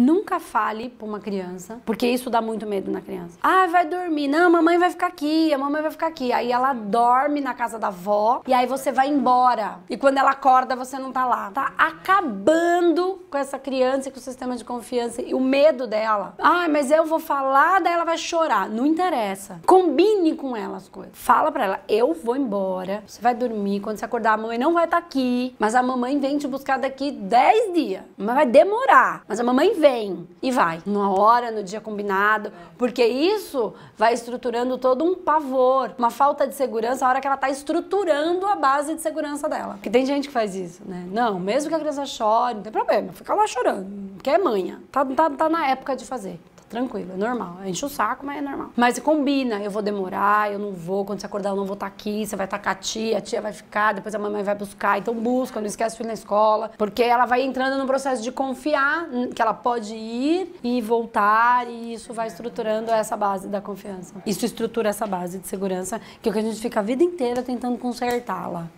Nunca fale para uma criança, porque isso dá muito medo na criança. Ah, vai dormir. Não, a mamãe vai ficar aqui, a mamãe vai ficar aqui. Aí ela dorme na casa da avó e aí você vai embora. E quando ela acorda, você não tá lá. Tá acabando com essa criança, e com o sistema de confiança e o medo dela. Ah, mas eu vou falar, daí ela vai chorar. Não interessa. Combine com ela as coisas. Fala pra ela, eu vou embora, você vai dormir, quando você acordar a mãe não vai estar tá aqui, mas a mamãe vem te buscar daqui 10 dias. Mas vai demorar, mas a mamãe vem e vai. Numa hora, no dia combinado, porque isso vai estruturando todo um pavor, uma falta de segurança, a hora que ela tá estruturando a base de segurança dela. Porque tem gente que faz isso, né? Não, mesmo que a criança chore, não tem problema fica lá chorando, que é manha. Tá, tá, tá na época de fazer tá tranquilo, é normal. Enche o saco, mas é normal. Mas combina, eu vou demorar, eu não vou, quando você acordar eu não vou estar tá aqui, você vai estar tá com a tia, a tia vai ficar, depois a mamãe vai buscar, então busca, não esquece o filho na escola, porque ela vai entrando no processo de confiar que ela pode ir e voltar e isso vai estruturando essa base da confiança. Isso estrutura essa base de segurança, que é o que a gente fica a vida inteira tentando consertá-la.